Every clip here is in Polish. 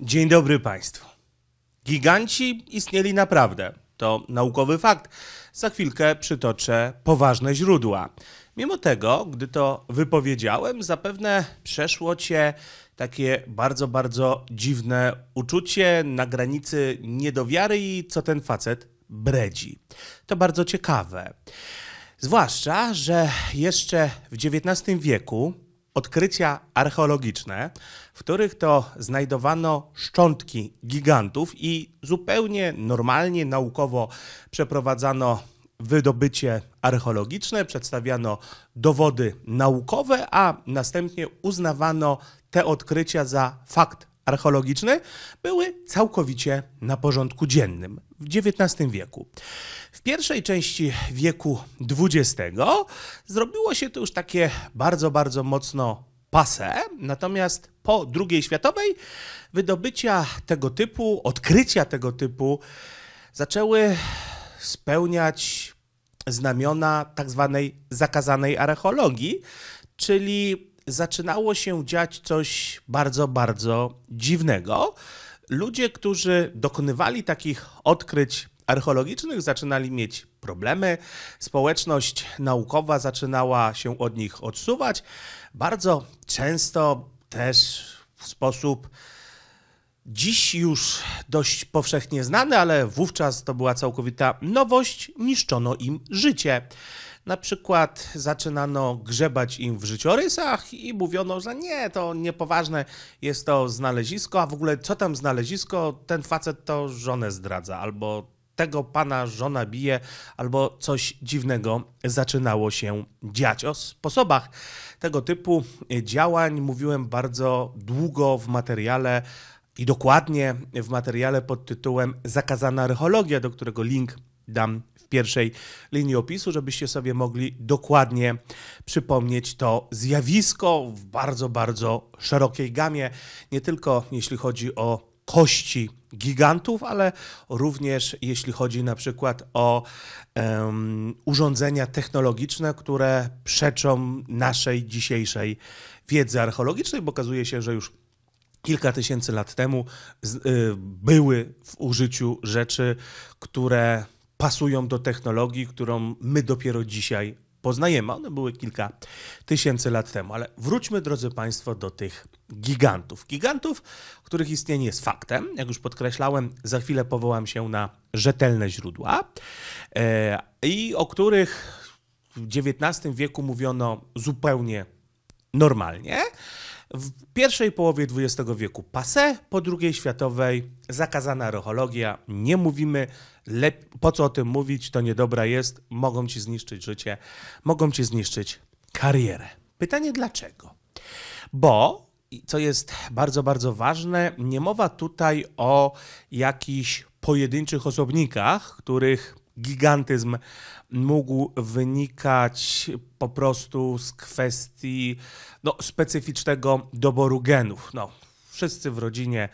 Dzień dobry Państwu. Giganci istnieli naprawdę. To naukowy fakt. Za chwilkę przytoczę poważne źródła. Mimo tego, gdy to wypowiedziałem, zapewne przeszło cię takie bardzo, bardzo dziwne uczucie na granicy niedowiary i co ten facet bredzi. To bardzo ciekawe. Zwłaszcza, że jeszcze w XIX wieku odkrycia archeologiczne, w których to znajdowano szczątki gigantów i zupełnie normalnie, naukowo przeprowadzano wydobycie archeologiczne, przedstawiano dowody naukowe, a następnie uznawano te odkrycia za fakt archeologiczne były całkowicie na porządku dziennym w XIX wieku. W pierwszej części wieku XX zrobiło się to już takie bardzo, bardzo mocno pase, natomiast po II światowej wydobycia tego typu, odkrycia tego typu zaczęły spełniać znamiona tak zwanej zakazanej archeologii, czyli zaczynało się dziać coś bardzo, bardzo dziwnego. Ludzie, którzy dokonywali takich odkryć archeologicznych, zaczynali mieć problemy, społeczność naukowa zaczynała się od nich odsuwać. Bardzo często też w sposób dziś już dość powszechnie znany, ale wówczas to była całkowita nowość, niszczono im życie. Na przykład zaczynano grzebać im w życiorysach i mówiono, że nie, to niepoważne jest to znalezisko, a w ogóle co tam znalezisko, ten facet to żonę zdradza albo tego pana żona bije, albo coś dziwnego zaczynało się dziać. O sposobach tego typu działań mówiłem bardzo długo w materiale i dokładnie w materiale pod tytułem Zakazana archeologia, do którego link dam w pierwszej linii opisu, żebyście sobie mogli dokładnie przypomnieć to zjawisko w bardzo, bardzo szerokiej gamie, nie tylko jeśli chodzi o kości gigantów, ale również jeśli chodzi na przykład o um, urządzenia technologiczne, które przeczą naszej dzisiejszej wiedzy archeologicznej, bo okazuje się, że już kilka tysięcy lat temu y, były w użyciu rzeczy, które pasują do technologii, którą my dopiero dzisiaj poznajemy. One były kilka tysięcy lat temu, ale wróćmy, drodzy Państwo, do tych gigantów. Gigantów, których istnienie jest faktem. Jak już podkreślałem, za chwilę powołam się na rzetelne źródła e, i o których w XIX wieku mówiono zupełnie normalnie. W pierwszej połowie XX wieku pase, po drugiej światowej zakazana archeologia, nie mówimy, lep- po co o tym mówić, to niedobra jest, mogą ci zniszczyć życie, mogą ci zniszczyć karierę. Pytanie dlaczego? Bo, co jest bardzo, bardzo ważne, nie mowa tutaj o jakichś pojedynczych osobnikach, których gigantyzm mógł wynikać po prostu z kwestii no, specyficznego doboru genów. No, wszyscy w rodzinie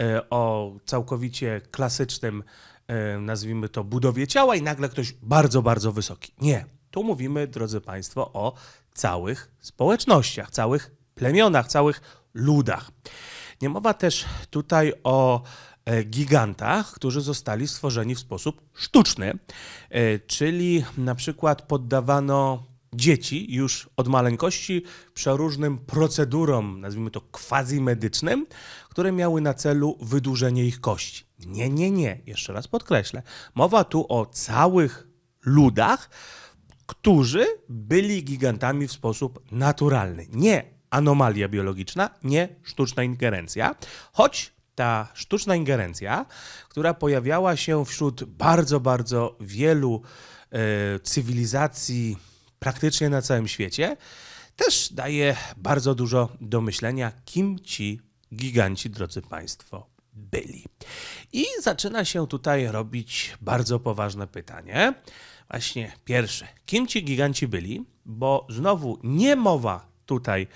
e, o całkowicie klasycznym E, nazwijmy to, budowie ciała i nagle ktoś bardzo, bardzo wysoki. Nie. Tu mówimy, drodzy Państwo, o całych społecznościach, całych plemionach, całych ludach. Nie mowa też tutaj o e, gigantach, którzy zostali stworzeni w sposób sztuczny, e, czyli na przykład poddawano dzieci już od maleńkości przeróżnym procedurom, nazwijmy to quasi medycznym, które miały na celu wydłużenie ich kości. Nie, nie, nie. Jeszcze raz podkreślę. Mowa tu o całych ludach, którzy byli gigantami w sposób naturalny. Nie anomalia biologiczna, nie sztuczna ingerencja, choć ta sztuczna ingerencja, która pojawiała się wśród bardzo, bardzo wielu e, cywilizacji praktycznie na całym świecie, też daje bardzo dużo do myślenia, kim ci giganci, drodzy Państwo, byli. I zaczyna się tutaj robić bardzo poważne pytanie. Właśnie pierwsze, kim ci giganci byli? Bo znowu nie mowa tutaj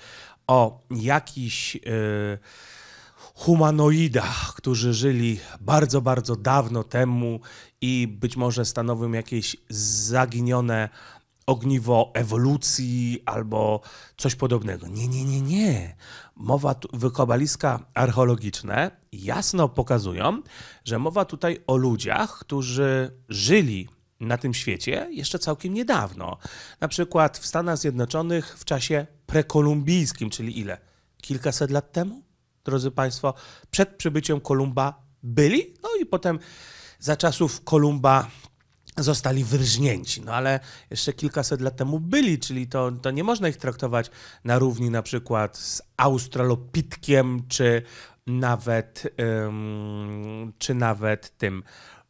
o jakichś yy, humanoidach, którzy żyli bardzo, bardzo dawno temu i być może stanowią jakieś zaginione ogniwo ewolucji albo coś podobnego. Nie, nie, nie, nie mowa wykopaliska archeologiczne jasno pokazują, że mowa tutaj o ludziach, którzy żyli na tym świecie jeszcze całkiem niedawno. Na przykład w Stanach Zjednoczonych w czasie prekolumbijskim, czyli ile? Kilkaset lat temu? Drodzy Państwo, przed przybyciem Kolumba byli, no i potem za czasów Kolumba zostali wyrżnięci. No ale jeszcze kilkaset lat temu byli, czyli to, to nie można ich traktować na równi na przykład z australopitkiem, czy nawet, ym, czy nawet tym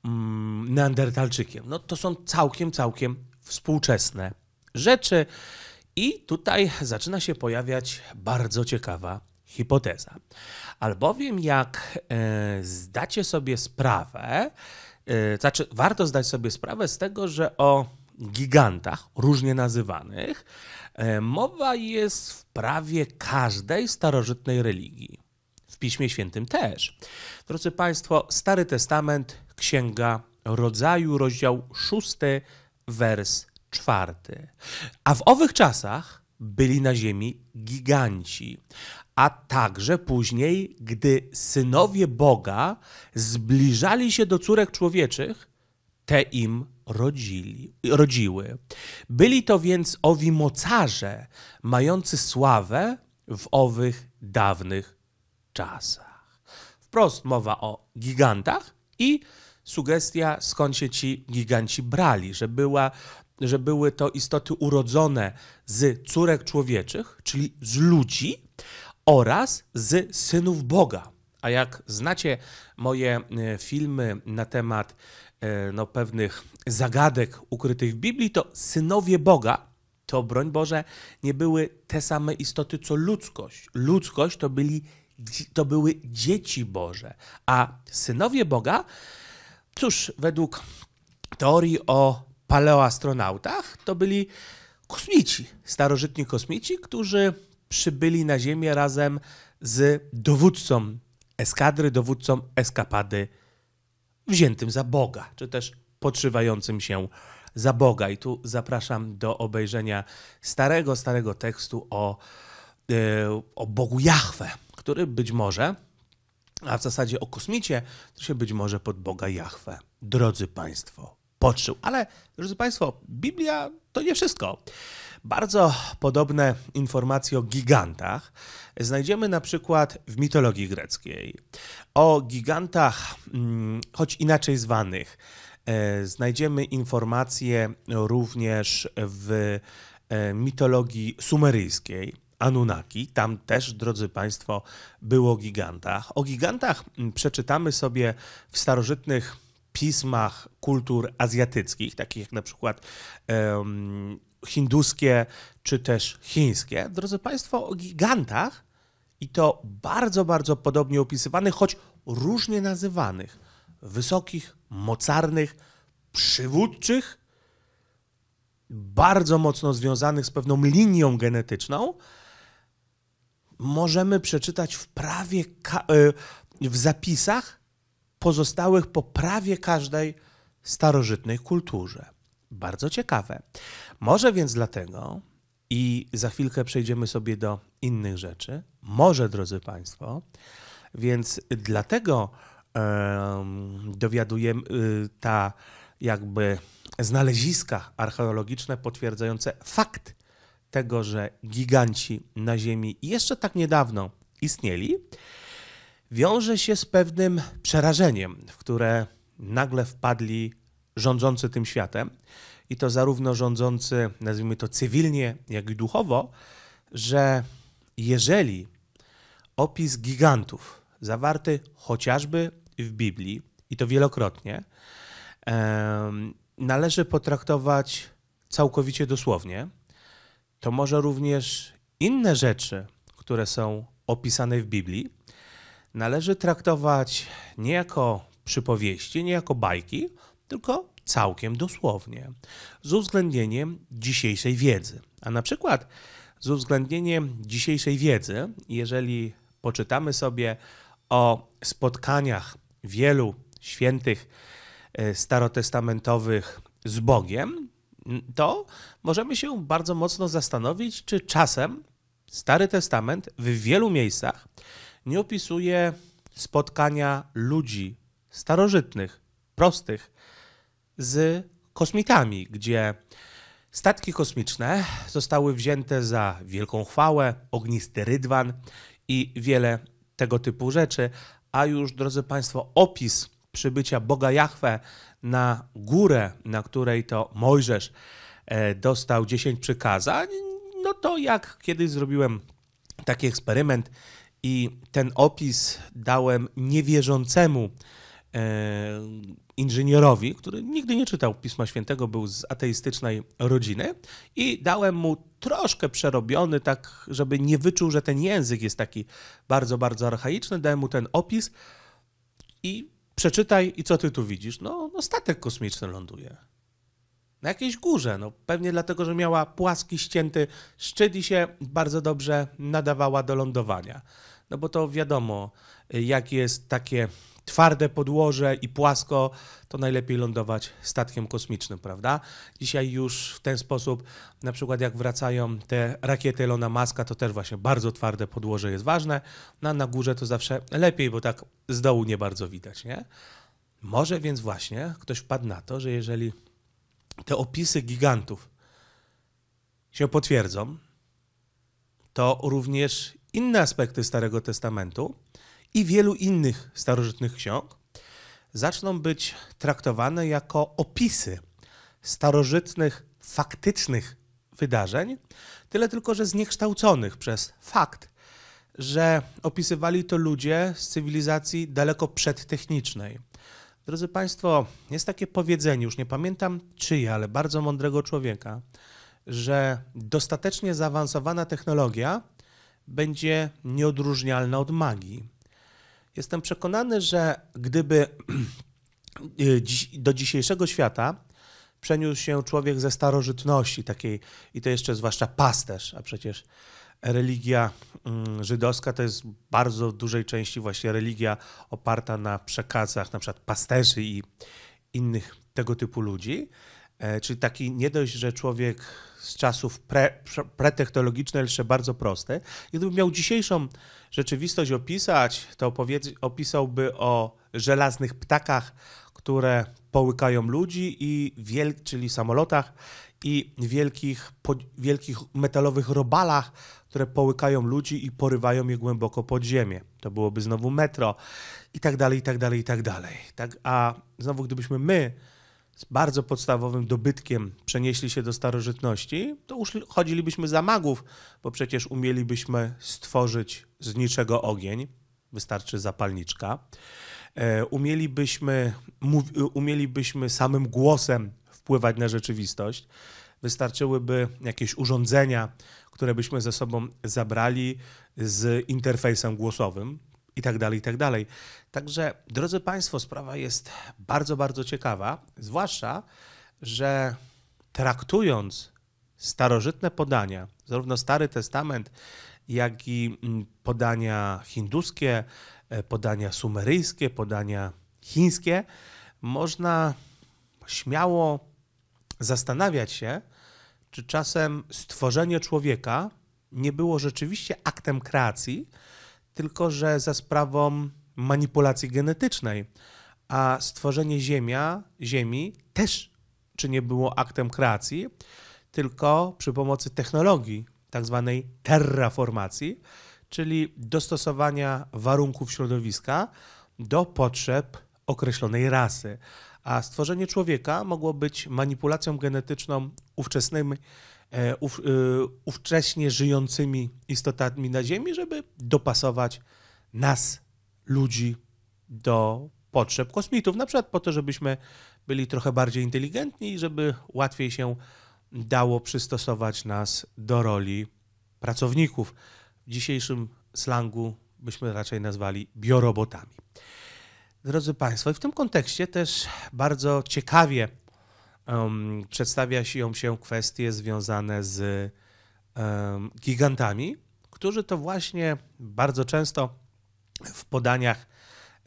ym, mm, neandertalczykiem. No to są całkiem, całkiem współczesne rzeczy. I tutaj zaczyna się pojawiać bardzo ciekawa hipoteza. Albowiem jak e, zdacie sobie sprawę, E, znaczy, warto zdać sobie sprawę z tego, że o gigantach, różnie nazywanych, e, mowa jest w prawie każdej starożytnej religii. W Piśmie Świętym też. Drodzy Państwo, Stary Testament, Księga Rodzaju, rozdział 6, wers 4. A w owych czasach byli na ziemi giganci, a także później, gdy synowie Boga zbliżali się do córek człowieczych, te im rodzili, rodziły. Byli to więc owi mocarze, mający sławę w owych dawnych czasach. Wprost mowa o gigantach i sugestia, skąd się ci giganci brali, że, była, że były to istoty urodzone z córek człowieczych, czyli z ludzi, oraz z synów Boga. A jak znacie moje e, filmy na temat e, no, pewnych zagadek ukrytych w Biblii, to synowie Boga to, broń Boże, nie były te same istoty co ludzkość. Ludzkość to, byli, to były dzieci Boże, a synowie Boga, cóż, według teorii o paleoastronautach, to byli kosmici, starożytni kosmici, którzy przybyli na ziemię razem z dowódcą eskadry, dowódcą eskapady, wziętym za Boga, czy też podszywającym się za Boga. I tu zapraszam do obejrzenia starego, starego tekstu o, yy, o Bogu Jahwe, który być może, a w zasadzie o kosmicie, to się być może pod Boga Jahwe, drodzy Państwo, podszył. Ale, drodzy Państwo, Biblia to nie wszystko. Bardzo podobne informacje o gigantach znajdziemy na przykład w mitologii greckiej. O gigantach, mm, choć inaczej zwanych, e, znajdziemy informacje również w e, mitologii sumeryjskiej. Anunnaki, tam też, drodzy Państwo, było o gigantach. O gigantach mm, przeczytamy sobie w starożytnych pismach kultur azjatyckich, takich jak na przykład um, hinduskie czy też chińskie. Drodzy Państwo, o gigantach i to bardzo, bardzo podobnie opisywanych, choć różnie nazywanych, wysokich, mocarnych, przywódczych, bardzo mocno związanych z pewną linią genetyczną, możemy przeczytać w prawie e, w zapisach pozostałych po prawie każdej starożytnej kulturze bardzo ciekawe. Może więc dlatego, i za chwilkę przejdziemy sobie do innych rzeczy, może drodzy Państwo, więc dlatego um, dowiadujemy ta jakby znaleziska archeologiczne potwierdzające fakt tego, że giganci na Ziemi jeszcze tak niedawno istnieli, wiąże się z pewnym przerażeniem, w które nagle wpadli rządzący tym światem, i to zarówno rządzący, nazwijmy to cywilnie, jak i duchowo, że jeżeli opis gigantów zawarty chociażby w Biblii, i to wielokrotnie, należy potraktować całkowicie dosłownie, to może również inne rzeczy, które są opisane w Biblii, należy traktować nie jako przypowieści, nie jako bajki, tylko całkiem dosłownie, z uwzględnieniem dzisiejszej wiedzy. A na przykład z uwzględnieniem dzisiejszej wiedzy, jeżeli poczytamy sobie o spotkaniach wielu świętych e, starotestamentowych z Bogiem, to możemy się bardzo mocno zastanowić, czy czasem Stary Testament w wielu miejscach nie opisuje spotkania ludzi starożytnych, prostych, z kosmitami, gdzie statki kosmiczne zostały wzięte za wielką chwałę, ognisty rydwan i wiele tego typu rzeczy. A już, drodzy Państwo, opis przybycia Boga Jahwe na górę, na której to Mojżesz e, dostał 10 przykazań, no to jak kiedyś zrobiłem taki eksperyment i ten opis dałem niewierzącemu e, inżynierowi, który nigdy nie czytał Pisma Świętego, był z ateistycznej rodziny i dałem mu troszkę przerobiony, tak żeby nie wyczuł, że ten język jest taki bardzo, bardzo archaiczny. Dałem mu ten opis i przeczytaj i co ty tu widzisz? No, no statek kosmiczny ląduje. Na jakiejś górze, no pewnie dlatego, że miała płaski, ścięty szczyt i się bardzo dobrze nadawała do lądowania. No bo to wiadomo, jak jest takie twarde podłoże i płasko, to najlepiej lądować statkiem kosmicznym, prawda? Dzisiaj już w ten sposób, na przykład jak wracają te rakiety Elona Maska, to też właśnie bardzo twarde podłoże jest ważne, no, a na górze to zawsze lepiej, bo tak z dołu nie bardzo widać, nie? Może więc właśnie ktoś wpadł na to, że jeżeli te opisy gigantów się potwierdzą, to również inne aspekty Starego Testamentu i wielu innych starożytnych ksiąg zaczną być traktowane jako opisy starożytnych, faktycznych wydarzeń, tyle tylko, że zniekształconych przez fakt, że opisywali to ludzie z cywilizacji daleko przedtechnicznej. Drodzy Państwo, jest takie powiedzenie, już nie pamiętam czyje, ale bardzo mądrego człowieka, że dostatecznie zaawansowana technologia będzie nieodróżnialna od magii. Jestem przekonany, że gdyby y, do dzisiejszego świata przeniósł się człowiek ze starożytności takiej, i to jeszcze zwłaszcza pasterz, a przecież religia mm, żydowska to jest bardzo w dużej części właśnie religia oparta na przekazach na przykład pasterzy i innych tego typu ludzi. E, czyli taki nie dość, że człowiek z czasów pre, jeszcze bardzo proste. I gdybym miał dzisiejszą rzeczywistość opisać, to opisałby o żelaznych ptakach, które połykają ludzi, i wiel, czyli samolotach, i wielkich, po, wielkich metalowych robalach, które połykają ludzi i porywają je głęboko pod ziemię. To byłoby znowu metro i tak dalej, i tak dalej, i tak dalej. Tak, a znowu, gdybyśmy my z bardzo podstawowym dobytkiem przenieśli się do starożytności, to już chodzilibyśmy za magów, bo przecież umielibyśmy stworzyć z niczego ogień, wystarczy zapalniczka. E, umielibyśmy, e, umielibyśmy samym głosem wpływać na rzeczywistość. Wystarczyłyby jakieś urządzenia, które byśmy ze sobą zabrali z interfejsem głosowym, i tak dalej, i tak dalej. Także, drodzy Państwo, sprawa jest bardzo, bardzo ciekawa, zwłaszcza, że traktując starożytne podania, zarówno Stary Testament, jak i mm, podania hinduskie, e, podania sumeryjskie, podania chińskie, można śmiało zastanawiać się, czy czasem stworzenie człowieka nie było rzeczywiście aktem kreacji, tylko że za sprawą manipulacji genetycznej. A stworzenie ziemia, Ziemi też czy nie było aktem kreacji, tylko przy pomocy technologii, tak zwanej terraformacji, czyli dostosowania warunków środowiska do potrzeb określonej rasy. A stworzenie człowieka mogło być manipulacją genetyczną ówczesnymi, E, ów, e, ówcześnie żyjącymi istotami na Ziemi, żeby dopasować nas, ludzi, do potrzeb kosmitów. Na przykład po to, żebyśmy byli trochę bardziej inteligentni i żeby łatwiej się dało przystosować nas do roli pracowników. W dzisiejszym slangu byśmy raczej nazwali biorobotami. Drodzy Państwo, i w tym kontekście też bardzo ciekawie um, przedstawia się, się kwestie związane z um, gigantami, którzy to właśnie bardzo często w podaniach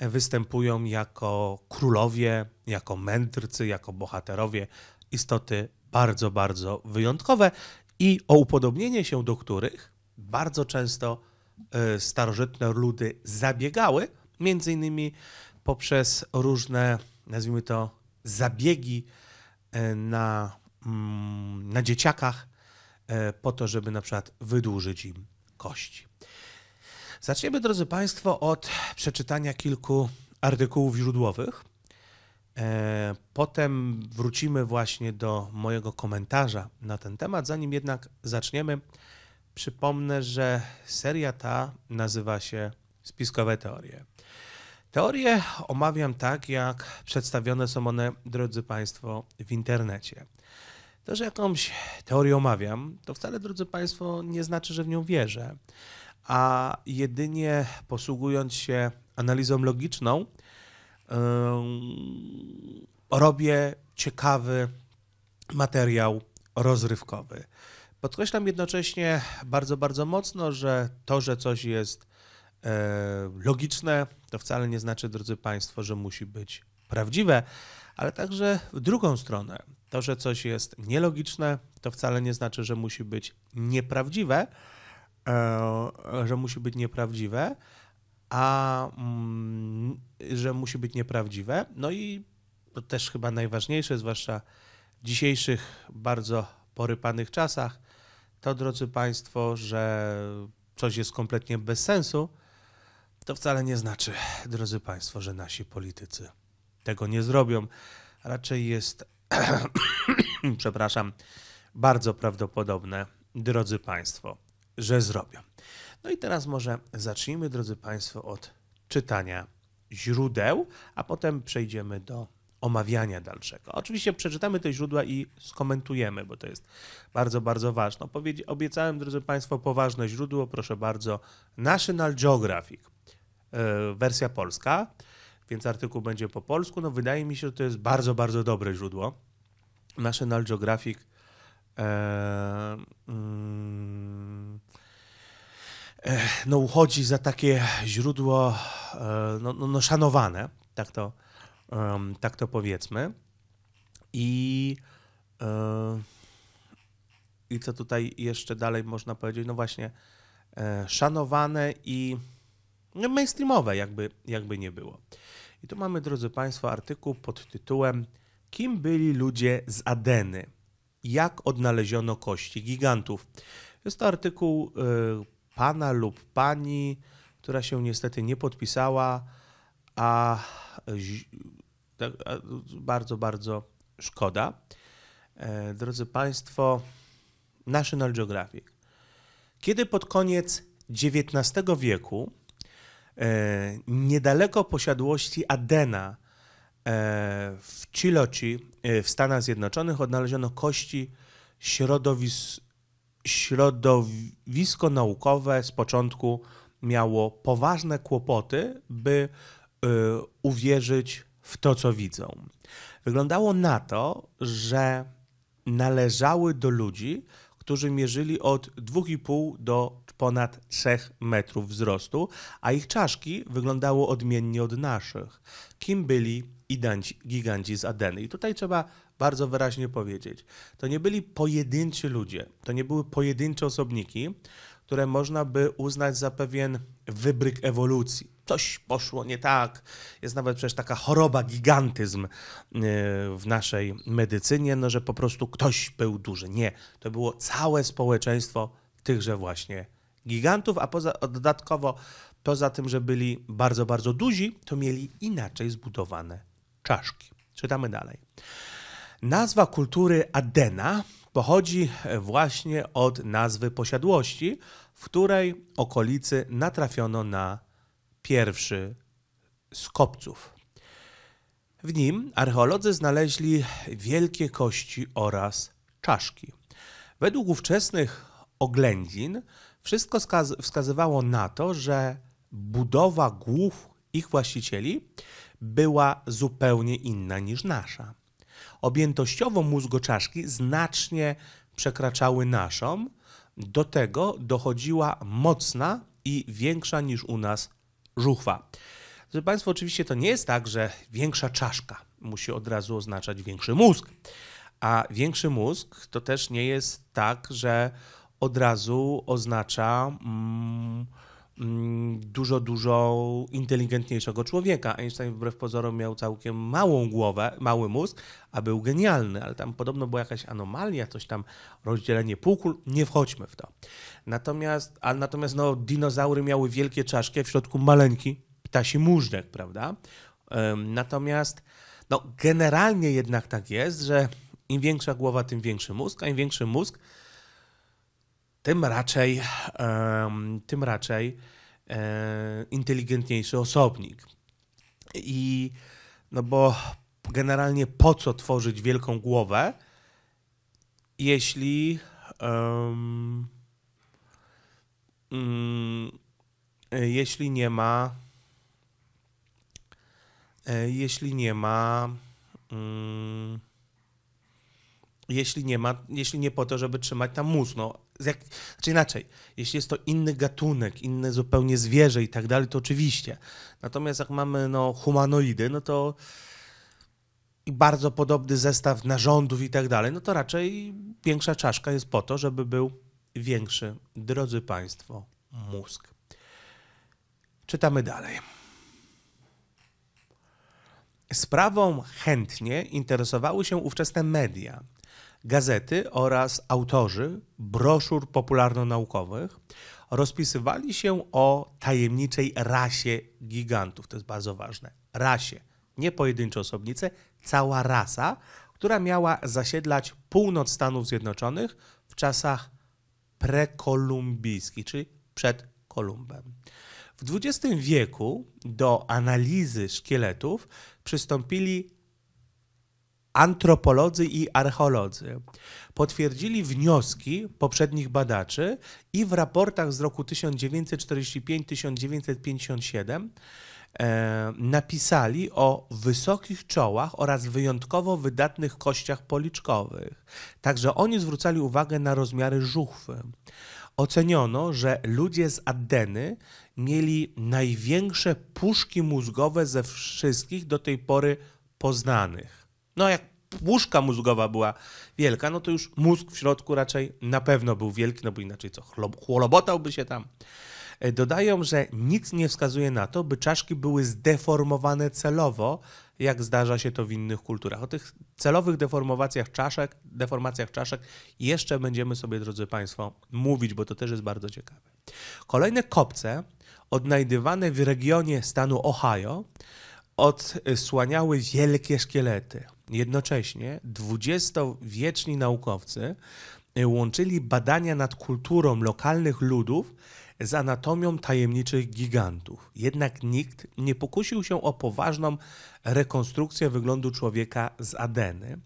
występują jako królowie, jako mędrcy, jako bohaterowie, istoty bardzo, bardzo wyjątkowe i o upodobnienie się do których bardzo często e, starożytne ludy zabiegały, między innymi poprzez różne, nazwijmy to, zabiegi E, na, mm, na dzieciakach e, po to, żeby na przykład wydłużyć im kości. Zaczniemy, drodzy Państwo, od przeczytania kilku artykułów źródłowych. E, potem wrócimy właśnie do mojego komentarza na ten temat. Zanim jednak zaczniemy, przypomnę, że seria ta nazywa się Spiskowe Teorie. Teorie omawiam tak, jak przedstawione są one, drodzy Państwo, w internecie. To, że jakąś teorię omawiam, to wcale, drodzy Państwo, nie znaczy, że w nią wierzę, a jedynie posługując się analizą logiczną, yy, robię ciekawy materiał rozrywkowy. Podkreślam jednocześnie bardzo, bardzo mocno, że to, że coś jest E, logiczne, to wcale nie znaczy, drodzy Państwo, że musi być prawdziwe, ale także w drugą stronę. To, że coś jest nielogiczne, to wcale nie znaczy, że musi być nieprawdziwe, e, że musi być nieprawdziwe, a mm, że musi być nieprawdziwe. No i to też chyba najważniejsze, zwłaszcza w dzisiejszych bardzo porypanych czasach, to drodzy Państwo, że coś jest kompletnie bez sensu, to wcale nie znaczy, drodzy Państwo, że nasi politycy tego nie zrobią. Raczej jest, przepraszam, bardzo prawdopodobne, drodzy Państwo, że zrobią. No i teraz może zacznijmy, drodzy Państwo, od czytania źródeł, a potem przejdziemy do omawiania dalszego. Oczywiście przeczytamy te źródła i skomentujemy, bo to jest bardzo, bardzo ważne. Obiecałem, drodzy Państwo, poważne źródło, proszę bardzo, National Geographic. E, wersja polska, więc artykuł będzie po polsku. No, wydaje mi się, że to jest bardzo, bardzo dobre źródło. National Geographic. E, mm, e, no, uchodzi za takie źródło e, no, no, no, szanowane, tak to, um, tak to powiedzmy. I, e, I co tutaj jeszcze dalej można powiedzieć? No właśnie, e, szanowane i no, mainstreamowe, jakby, jakby nie było. I tu mamy, drodzy Państwo, artykuł pod tytułem Kim byli ludzie z Adeny? Jak odnaleziono kości gigantów? Jest to artykuł y, pana lub pani, która się niestety nie podpisała, a, tak, a bardzo, bardzo szkoda. E, drodzy Państwo, National Geographic. Kiedy pod koniec XIX wieku E, niedaleko posiadłości Adena e, w Chiloci e, w Stanach Zjednoczonych odnaleziono kości środowisk środowisko naukowe z początku miało poważne kłopoty, by uwierzyć w to, co widzą. Wyglądało na to, że należały do ludzi, którzy mierzyli od 2,5 do ponad 3 metrów wzrostu, a ich czaszki wyglądały odmiennie od naszych. Kim byli idanci, giganci z Adeny? I tutaj trzeba bardzo wyraźnie powiedzieć, to nie byli pojedynczy ludzie, to nie były pojedyncze osobniki, które można by uznać za pewien wybryk ewolucji. Coś poszło nie tak. Jest nawet przecież taka choroba, gigantyzm e, w naszej medycynie, no, że po prostu ktoś był duży. Nie, to było całe społeczeństwo tychże właśnie gigantów, a poza, dodatkowo poza tym, że byli bardzo, bardzo duzi, to mieli inaczej zbudowane czaszki. Czytamy dalej. Nazwa kultury Adena pochodzi e, właśnie od nazwy posiadłości, w której okolicy natrafiono na pierwszy z kopców. W nim archeolodzy znaleźli wielkie kości oraz czaszki. Według ówczesnych oględzin wszystko wskazywało na to, że budowa głów ich właścicieli była zupełnie inna niż nasza. Objętościowo mózgoczaszki znacznie przekraczały naszą, do tego dochodziła mocna i większa niż u nas żuchwa. Proszę Państwa, oczywiście to nie jest tak, że większa czaszka musi od razu oznaczać większy mózg. A większy mózg to też nie jest tak, że od razu oznacza mm, mm, dużo, dużo inteligentniejszego człowieka. Einstein wbrew pozorom miał całkiem małą głowę, mały mózg, a był genialny, ale tam podobno była jakaś anomalia, coś tam, rozdzielenie półkul, nie wchodźmy w to. Natomiast, a natomiast no, dinozaury miały wielkie czaszki, w środku maleńki ptasi móżdżek, prawda? Natomiast no, generalnie jednak tak jest, że im większa głowa, tym większy mózg, a im większy mózg, tym raczej, tym raczej e, inteligentniejszy osobnik. I no bo generalnie po co tworzyć wielką głowę, jeśli um, um, jeśli nie ma e, jeśli nie ma um, jeśli nie ma, jeśli nie po to, żeby trzymać tam mózg. No, jak, znaczy inaczej, jeśli jest to inny gatunek, inne zupełnie zwierzę i tak dalej, to oczywiście. Natomiast jak mamy no, humanoidy, no to i bardzo podobny zestaw narządów i tak dalej, no to raczej większa czaszka jest po to, żeby był większy, drodzy Państwo, mózg. Czytamy dalej. Sprawą chętnie interesowały się ówczesne media – gazety oraz autorzy broszur popularno-naukowych rozpisywali się o tajemniczej rasie gigantów. To jest bardzo ważne. Rasie, nie pojedyncze osobnice, cała rasa, która miała zasiedlać północ Stanów Zjednoczonych w czasach prekolumbijskich, czyli przed Kolumbem. W XX wieku do analizy szkieletów przystąpili antropolodzy i archeolodzy. Potwierdzili wnioski poprzednich badaczy i w raportach z roku 1945-1957 e, napisali o wysokich czołach oraz wyjątkowo wydatnych kościach policzkowych. Także oni zwracali uwagę na rozmiary żuchwy. Oceniono, że ludzie z Addeny mieli największe puszki mózgowe ze wszystkich do tej pory poznanych. No jak puszka mózgowa była wielka, no to już mózg w środku raczej na pewno był wielki, no bo inaczej co, Chłobotałby się tam. E, dodają, że nic nie wskazuje na to, by czaszki były zdeformowane celowo, jak zdarza się to w innych kulturach. O tych celowych deformacjach czaszek, deformacjach czaszek jeszcze będziemy sobie, drodzy Państwo, mówić, bo to też jest bardzo ciekawe. Kolejne kopce odnajdywane w regionie stanu Ohio odsłaniały wielkie szkielety. Jednocześnie dwudziestowieczni naukowcy y, łączyli badania nad kulturą lokalnych ludów z anatomią tajemniczych gigantów. Jednak nikt nie pokusił się o poważną rekonstrukcję wyglądu człowieka z Adeny.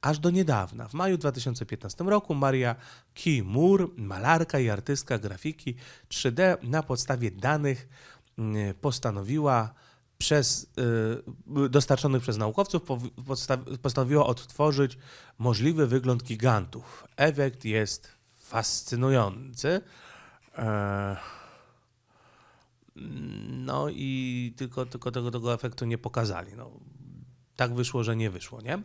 Aż do niedawna, w maju 2015 roku, Maria Key Moore, malarka i artystka grafiki 3D, na podstawie danych y, postanowiła przez, y, dostarczonych przez naukowców postanowiło odtworzyć możliwy wygląd gigantów. Efekt jest fascynujący. E, no i tylko, tylko tego, tego efektu nie pokazali. No, tak wyszło, że nie wyszło, nie?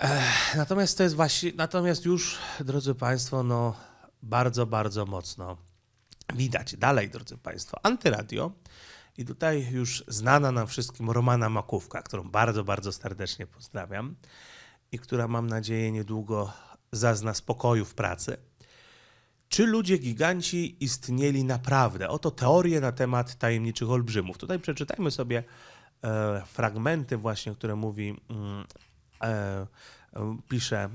E, natomiast to jest właśnie, natomiast już, drodzy Państwo, no bardzo, bardzo mocno widać. Dalej, drodzy Państwo, antyradio i tutaj już znana nam wszystkim Romana Makówka, którą bardzo, bardzo serdecznie pozdrawiam i która mam nadzieję niedługo zazna spokoju w pracy. Czy ludzie giganci istnieli naprawdę? Oto teorie na temat tajemniczych olbrzymów. Tutaj przeczytajmy sobie e, fragmenty właśnie, które mówi, mm, e, pisze, e,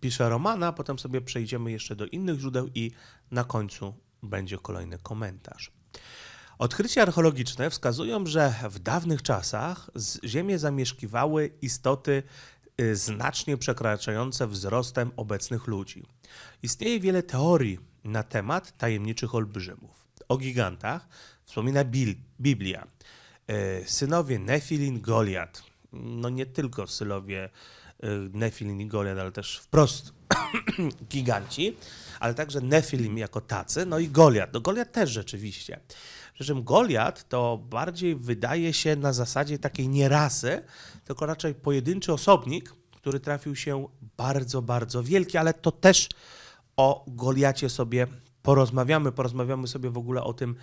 pisze Romana, potem sobie przejdziemy jeszcze do innych źródeł i na końcu będzie kolejny komentarz. Odkrycia archeologiczne wskazują, że w dawnych czasach Ziemię zamieszkiwały istoty y, znacznie przekraczające wzrostem obecnych ludzi. Istnieje wiele teorii na temat tajemniczych olbrzymów. O gigantach wspomina Bil Biblia. Y, synowie Nefilin Goliat. No nie tylko synowie y, Nefilin i Goliat, ale też wprost giganci, ale także Nefilim jako tacy, no i Goliat. No Goliat też rzeczywiście. Przy czym Goliat to bardziej wydaje się na zasadzie takiej nie rasy, tylko raczej pojedynczy osobnik, który trafił się bardzo, bardzo wielki, ale to też o Goliacie sobie porozmawiamy. Porozmawiamy sobie w ogóle o tym,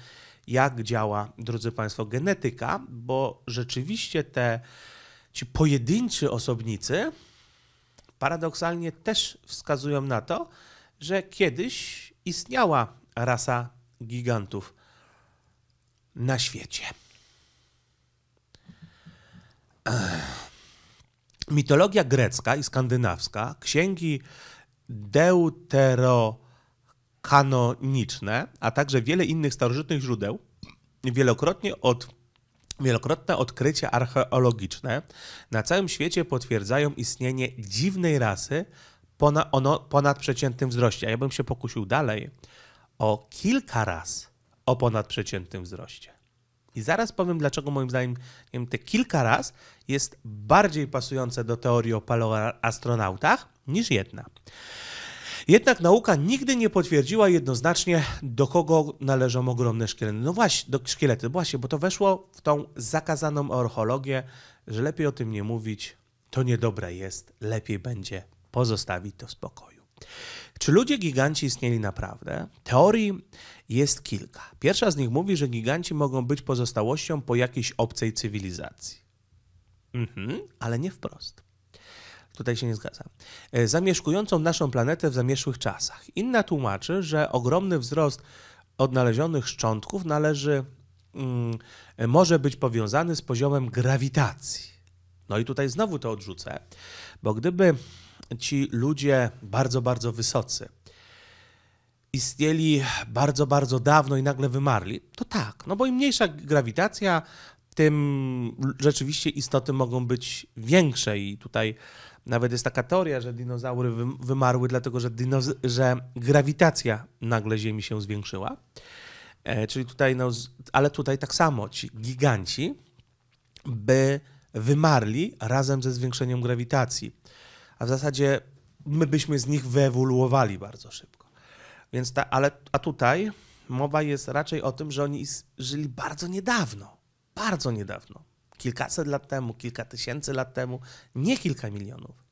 jak działa, drodzy Państwo, genetyka, bo rzeczywiście te ci pojedynczy osobnicy paradoksalnie też wskazują na to, że kiedyś istniała rasa gigantów na świecie. Mitologia grecka i skandynawska, księgi deuterokanoniczne, a także wiele innych starożytnych źródeł, wielokrotnie od, wielokrotne odkrycia archeologiczne na całym świecie potwierdzają istnienie dziwnej rasy ponad, ono, ponad przeciętnym wzroście. A ja bym się pokusił dalej o kilka ras o ponadprzeciętnym wzroście. I zaraz powiem, dlaczego moim zdaniem wiem, te kilka raz jest bardziej pasujące do teorii o paloastronautach niż jedna. Jednak nauka nigdy nie potwierdziła jednoznacznie, do kogo należą ogromne szkielety. No właśnie, do szkielety, właśnie, bo to weszło w tą zakazaną orchologię, że lepiej o tym nie mówić, to niedobre jest, lepiej będzie pozostawić to w spokoju. Czy ludzie giganci istnieli naprawdę? Teorii jest kilka. Pierwsza z nich mówi, że giganci mogą być pozostałością po jakiejś obcej cywilizacji. Mhm, ale nie wprost. Tutaj się nie zgadzam. E, zamieszkującą naszą planetę w zamieszłych czasach. Inna tłumaczy, że ogromny wzrost odnalezionych szczątków należy, mm, e, może być powiązany z poziomem grawitacji. No i tutaj znowu to odrzucę, bo gdyby ci ludzie bardzo, bardzo wysocy istnieli bardzo, bardzo dawno i nagle wymarli, to tak, no bo im mniejsza grawitacja, tym rzeczywiście istoty mogą być większe i tutaj nawet jest taka teoria, że dinozaury wymarły dlatego, że, że grawitacja nagle Ziemi się zwiększyła. E, czyli tutaj, no, ale tutaj tak samo ci giganci by wymarli razem ze zwiększeniem grawitacji a w zasadzie my byśmy z nich wyewoluowali bardzo szybko. Więc ta, ale, a tutaj mowa jest raczej o tym, że oni żyli bardzo niedawno, bardzo niedawno, kilkaset lat temu, kilka tysięcy lat temu, nie kilka milionów.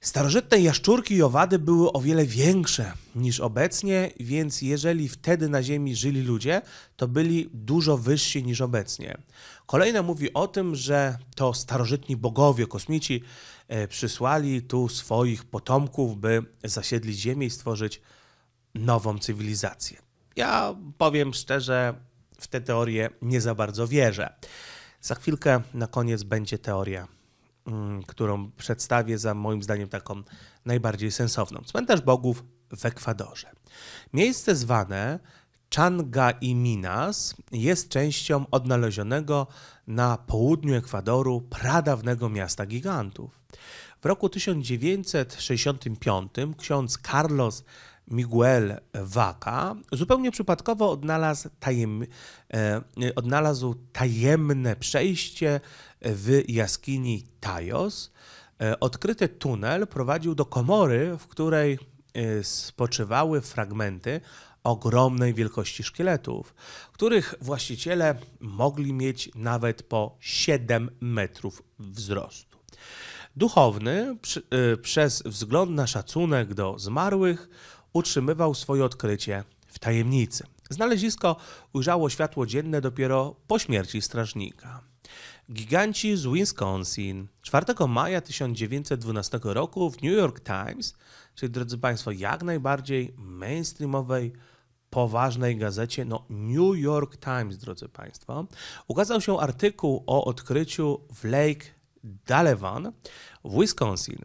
Starożytne jaszczurki i owady były o wiele większe niż obecnie, więc jeżeli wtedy na Ziemi żyli ludzie, to byli dużo wyżsi niż obecnie. Kolejna mówi o tym, że to starożytni bogowie kosmici E, przysłali tu swoich potomków, by zasiedlić ziemię i stworzyć nową cywilizację. Ja powiem szczerze, w tę teorię nie za bardzo wierzę. Za chwilkę na koniec będzie teoria, mm, którą przedstawię za moim zdaniem taką najbardziej sensowną. Cmentarz bogów w Ekwadorze. Miejsce zwane Changa i Minas jest częścią odnalezionego na południu Ekwadoru pradawnego miasta gigantów. W roku 1965 ksiądz Carlos Miguel Vaca zupełnie przypadkowo odnalazł, tajem, e, odnalazł tajemne przejście w jaskini Tajos. E, odkryty tunel prowadził do komory, w której e, spoczywały fragmenty ogromnej wielkości szkieletów, których właściciele mogli mieć nawet po 7 metrów wzrostu. Duchowny przy, y, przez wzgląd na szacunek do zmarłych utrzymywał swoje odkrycie w tajemnicy. Znalezisko ujrzało światło dzienne dopiero po śmierci strażnika. Giganci z Wisconsin 4 maja 1912 roku w New York Times, czyli drodzy Państwo, jak najbardziej mainstreamowej poważnej gazecie, no New York Times, drodzy Państwo, ukazał się artykuł o odkryciu w Lake Dalevan w Wisconsin.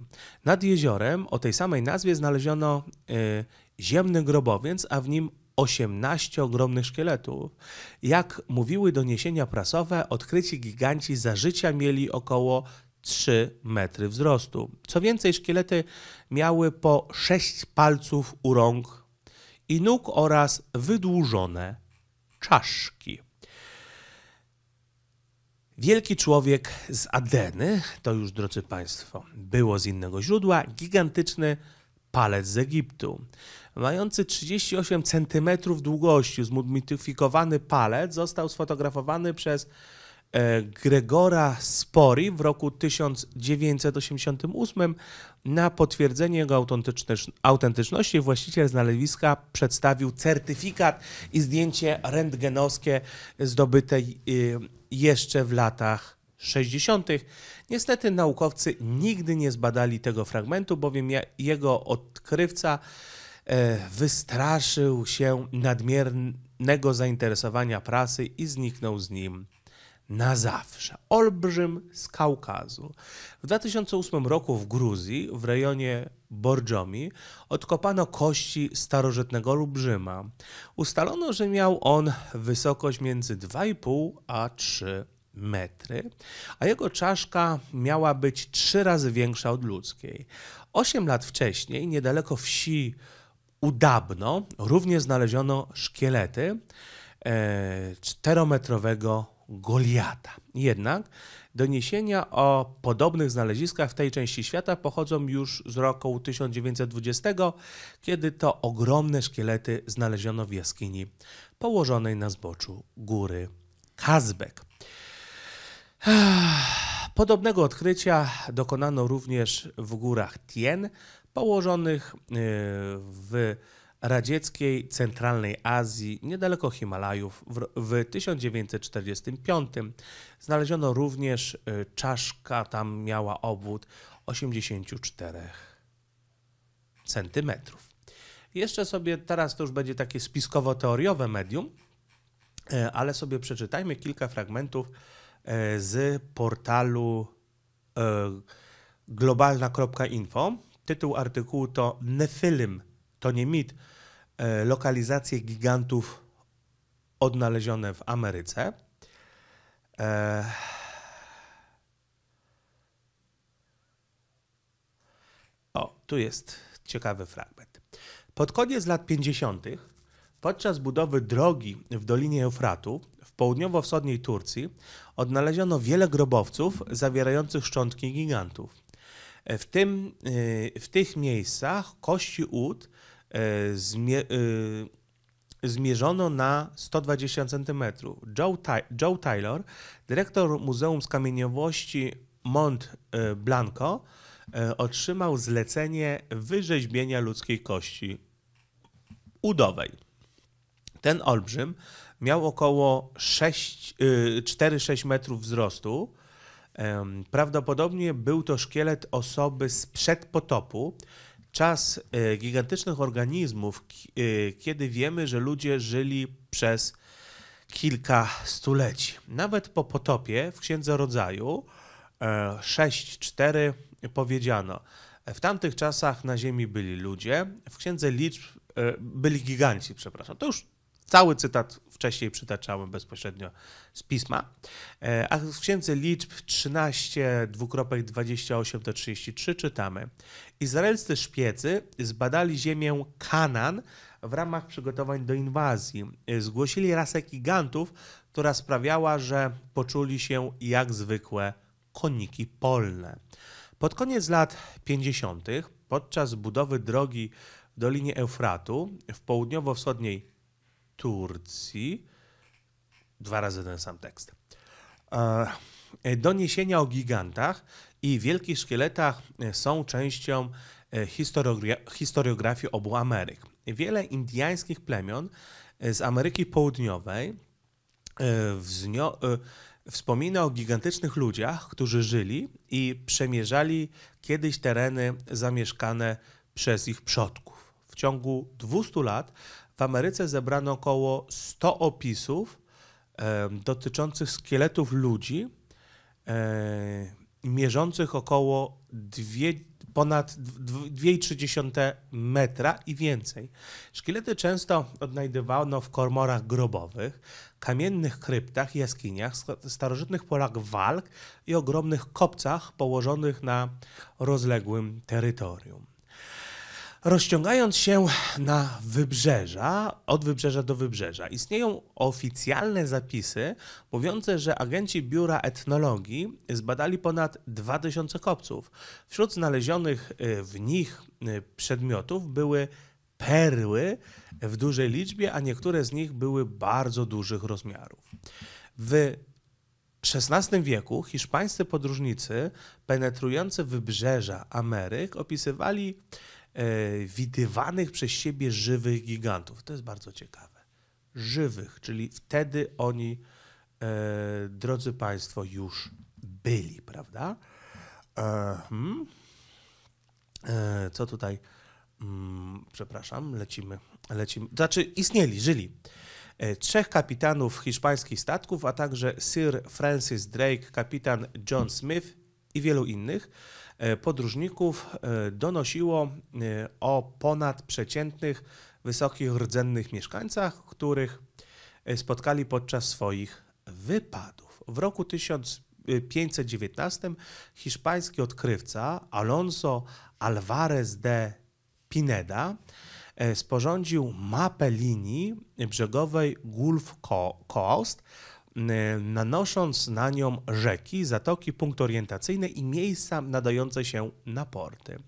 Nad jeziorem o tej samej nazwie znaleziono y, ziemny grobowiec, a w nim 18 ogromnych szkieletów. Jak mówiły doniesienia prasowe, odkryci giganci za życia mieli około 3 metry wzrostu. Co więcej, szkielety miały po 6 palców u rąk i nóg oraz wydłużone czaszki. Wielki człowiek z Adeny, to już drodzy Państwo, było z innego źródła, gigantyczny palec z Egiptu. Mający 38 cm długości, zmodyfikowany palec został sfotografowany przez E, Gregora Spori w roku 1988 na potwierdzenie jego autentyczności właściciel znaleziska przedstawił certyfikat i zdjęcie rentgenowskie zdobyte y, jeszcze w latach 60. Niestety naukowcy nigdy nie zbadali tego fragmentu, bowiem jego odkrywca e, wystraszył się nadmiernego zainteresowania prasy i zniknął z nim na zawsze. Olbrzym z Kaukazu. W 2008 roku w Gruzji, w rejonie Borjomi, odkopano kości starożytnego olbrzyma. Ustalono, że miał on wysokość między 2,5 a 3 metry, a jego czaszka miała być trzy razy większa od ludzkiej. Osiem lat wcześniej, niedaleko wsi Udabno, również znaleziono szkielety e, czterometrowego Goliata. Jednak doniesienia o podobnych znaleziskach w tej części świata pochodzą już z roku 1920, kiedy to ogromne szkielety znaleziono w jaskini położonej na zboczu góry Kazbek. Podobnego odkrycia dokonano również w górach Tien, położonych y, w radzieckiej centralnej Azji, niedaleko Himalajów. W, 1945 znaleziono również y, czaszka, tam miała obwód 84 centymetrów. Jeszcze sobie, teraz to już będzie takie spiskowo-teoriowe medium, y, ale sobie przeczytajmy kilka fragmentów y, z portalu globalna.info. Tytuł artykułu to Nephilim – to nie mit, e, lokalizacje gigantów odnalezione w Ameryce. E, o, tu jest ciekawy fragment. Pod koniec lat 50. podczas budowy drogi w Dolinie Eufratu w południowo-wschodniej Turcji odnaleziono wiele grobowców zawierających szczątki gigantów. E, w, tym, w tych miejscach kości ud E, e, zmierzono na 120 cm. Joe, Taylor, dyrektor Muzeum Skamieniowości Mont e, Blanco, otrzymał zlecenie wyrzeźbienia ludzkiej kości udowej. Ten olbrzym miał około 4-6 metrów wzrostu. Prawdopodobnie był to szkielet osoby sprzed potopu, czas e, gigantycznych organizmów, e, kiedy wiemy, że ludzie żyli przez kilka stuleci. Nawet po potopie w Księdze Rodzaju 6.4 e, powiedziano, w tamtych czasach na Ziemi byli ludzie, w Księdze Liczb byli giganci, przepraszam. To już Cały cytat wcześniej przytaczałem bezpośrednio z pisma. E, a w księdze liczb 13, 28 do 33 czytamy: Izraelscy szpiecy zbadali ziemię Kanan w ramach przygotowań do inwazji. E, zgłosili rasę gigantów, która sprawiała, że poczuli się jak zwykłe koniki polne. Pod koniec lat 50., podczas budowy drogi w Dolinie Eufratu w południowo-wschodniej Turcji. Dwa razy ten sam tekst. E, e, doniesienia o gigantach i wielkich szkieletach e, są częścią historiografii obu Ameryk. Wiele indiańskich plemion z Ameryki Południowej wspomina o gigantycznych ludziach, którzy żyli i przemierzali kiedyś tereny zamieszkane przez ich przodków. W ciągu 200 lat w Ameryce zebrano około 100 opisów dotyczących szkieletów ludzi, mierzących około ponad 2,3 metra i więcej. Szkielety często odnajdywano w kormorach grobowych, kamiennych kryptach, jaskiniach, starożytnych polach walk i ogromnych kopcach położonych na rozległym terytorium. Rozciągając się na wybrzeża, od wybrzeża do wybrzeża, istnieją oficjalne zapisy mówiące, że agenci Biura Etnologii zbadali ponad 2000 kopców. Wśród znalezionych y, w nich y, przedmiotów były perły w dużej liczbie, a niektóre z nich były bardzo dużych rozmiarów. W XVI wieku hiszpańscy podróżnicy penetrujący wybrzeża Ameryk opisywali E, widywanych przez siebie żywych gigantów. To jest bardzo ciekawe. Żywych, czyli wtedy oni, e, drodzy Państwo, już byli, prawda? E, hmm. Co tutaj? Mm, przepraszam, lecimy. lecimy. Znaczy, istnieli, żyli trzech kapitanów hiszpańskich statków, a także Sir Francis Drake, kapitan John Smith i wielu innych. E, podróżników e, donosiło e, o ponadprzeciętnych, wysokich rdzennych mieszkańcach, których spotkali podczas swoich wypadów. W roku 1519 hiszpański odkrywca Alonso Alvarez de Pineda sporządził mapę linii brzegowej Gulf Coast Y, nanosząc na nią rzeki, zatoki, punkty orientacyjne i miejsca nadające się na porty.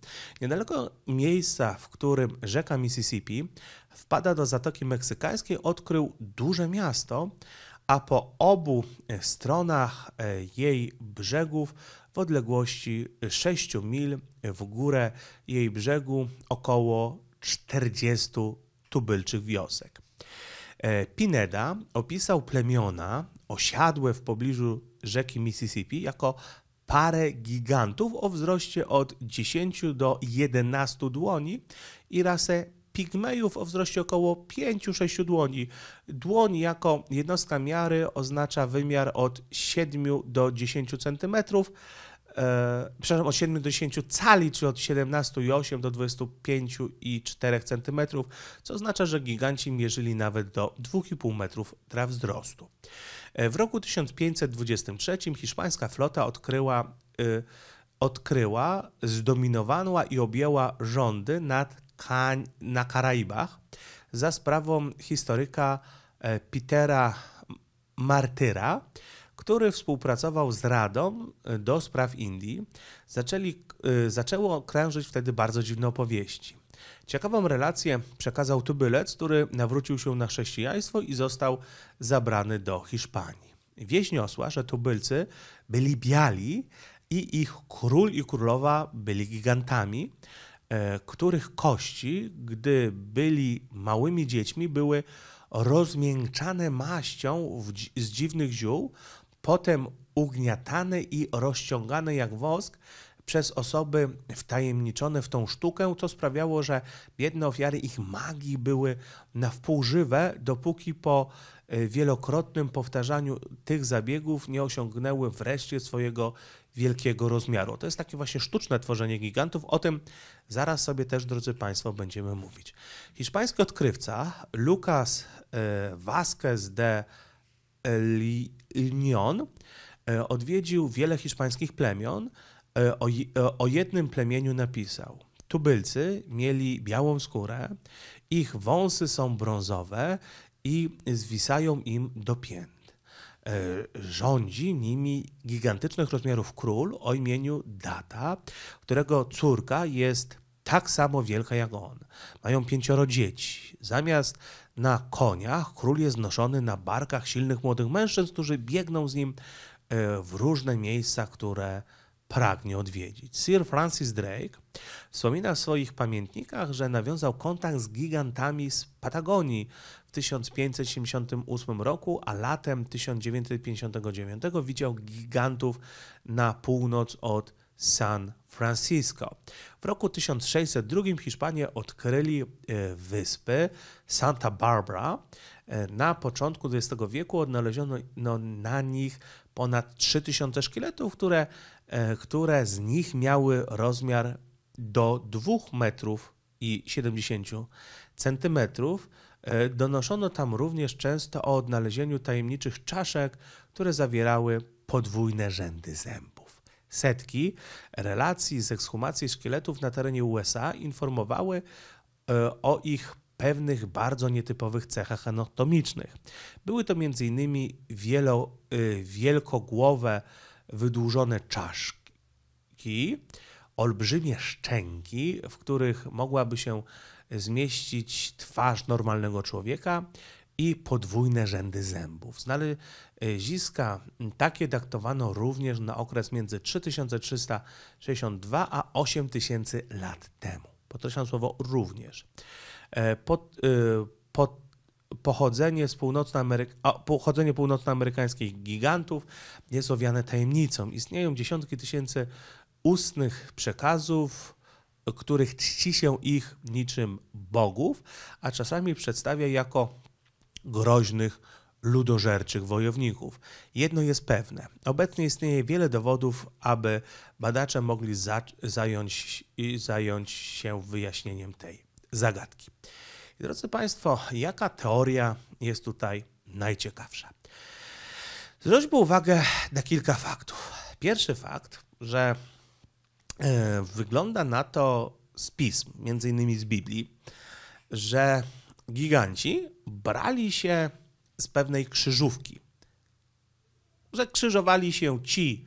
Niedaleko miejsca, w którym rzeka Mississippi wpada do Zatoki Meksykańskiej, odkrył duże miasto, a po obu stronach e, jej brzegów w odległości 6 mil w górę jej brzegu około 40 tubylczych wiosek. E, Pineda opisał plemiona osiadłe w pobliżu rzeki Mississippi jako parę gigantów o wzroście od 10 do 11 dłoni i rasę pigmejów o wzroście około 5-6 dłoni. Dłoń jako jednostka miary oznacza wymiar od 7 do 10 centymetrów e, przepraszam, od 7 do 10 cali, czyli od 17,8 do 25,4 cm, co oznacza, że giganci mierzyli nawet do 2,5 metrów traw wzrostu. E, w roku 1523 hiszpańska flota odkryła, e, odkryła zdominowana i objęła rządy nad Kań, na Karaibach za sprawą historyka e, Petera Martyra, który współpracował z Radą e, do spraw Indii, zaczęli, e, zaczęło krężyć wtedy bardzo dziwne opowieści. Ciekawą relację przekazał tubylec, który nawrócił się na chrześcijaństwo i został zabrany do Hiszpanii. Wieść niosła, że tubylcy byli biali i ich król i królowa byli gigantami, e, których kości, gdy byli małymi dziećmi, były rozmiękczane maścią z dziwnych ziół potem ugniatane i rozciągane jak wosk przez osoby wtajemniczone w tą sztukę, co sprawiało, że biedne ofiary ich magii były na wpół żywe, dopóki po e, wielokrotnym powtarzaniu tych zabiegów nie osiągnęły wreszcie swojego wielkiego rozmiaru. To jest takie właśnie sztuczne tworzenie gigantów. O tym zaraz sobie też, drodzy Państwo, będziemy mówić. Hiszpański odkrywca Lucas e, Vázquez de Nion e, odwiedził wiele hiszpańskich plemion. E, o, e, o jednym plemieniu napisał – Tubylcy mieli białą skórę, ich wąsy są brązowe i zwisają im do pięt. Rządzi nimi gigantycznych rozmiarów król o imieniu Data, którego córka jest tak samo wielka jak on. Mają pięcioro dzieci. Zamiast na koniach, król jest noszony na barkach silnych młodych mężczyzn, którzy biegną z nim e, w różne miejsca, które pragnie odwiedzić. Sir Francis Drake wspomina w swoich pamiętnikach, że nawiązał kontakt z gigantami z Patagonii w 1578 roku, a latem 1959 widział gigantów na północ od San Francisco. W roku 1602 Hiszpanie odkryli e, wyspy Santa Barbara. E, na początku XX wieku odnaleziono no, na nich ponad 3000 szkieletów, które, e, które z nich miały rozmiar do 2 metrów i 70 centymetrów. Donoszono tam również często o odnalezieniu tajemniczych czaszek, które zawierały podwójne rzędy zębów setki relacji z ekshumacji szkieletów na terenie USA informowały e, o ich pewnych bardzo nietypowych cechach anatomicznych. Były to m.in. Wielo, e, wielkogłowe, wydłużone czaszki, olbrzymie szczęki, w których mogłaby się zmieścić twarz normalnego człowieka i podwójne rzędy zębów. Znaleziska e, takie daktowano również na okres między 3362 a 8000 lat temu. Podkreślam słowo również. E, pod, e, pod, pochodzenie, z pochodzenie północnoamerykańskich gigantów jest owiane tajemnicą. Istnieją dziesiątki tysięcy ustnych przekazów, których czci się ich niczym bogów, a czasami przedstawia jako groźnych, ludożerczych wojowników. Jedno jest pewne. Obecnie istnieje wiele dowodów, aby badacze mogli za zająć, zająć się wyjaśnieniem tej zagadki. drodzy Państwo, jaka teoria jest tutaj najciekawsza? Zwróćmy uwagę na kilka faktów. Pierwszy fakt, że e, wygląda na to z pism, między innymi z Biblii, że giganci brali się z pewnej krzyżówki. Że krzyżowali się ci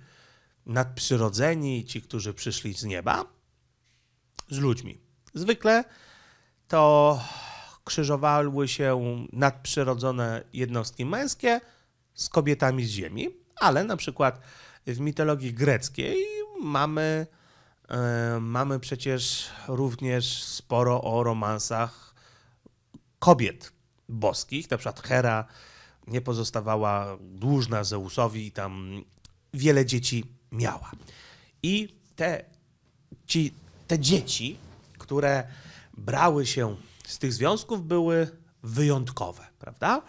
nadprzyrodzeni, ci, którzy przyszli z nieba, z ludźmi. Zwykle to krzyżowały się nadprzyrodzone jednostki męskie z kobietami z ziemi, ale na przykład w mitologii greckiej mamy, yy, mamy przecież również sporo o romansach kobiet boskich, na przykład Hera nie pozostawała dłużna Zeusowi i tam wiele dzieci miała. I te, ci, te dzieci, które brały się z tych związków, były wyjątkowe, prawda?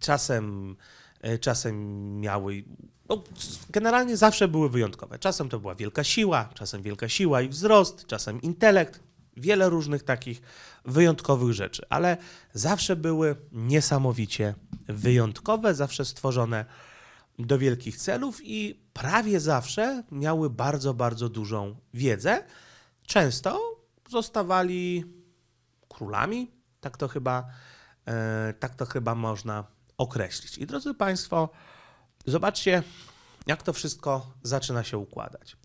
Czasem, e, czasem miały no, generalnie zawsze były wyjątkowe. Czasem to była wielka siła, czasem wielka siła i wzrost, czasem intelekt, Wiele różnych takich wyjątkowych rzeczy, ale zawsze były niesamowicie wyjątkowe, zawsze stworzone do wielkich celów i prawie zawsze miały bardzo, bardzo dużą wiedzę. Często zostawali królami, tak to chyba, e, tak to chyba można określić. I drodzy Państwo, zobaczcie, jak to wszystko zaczyna się układać.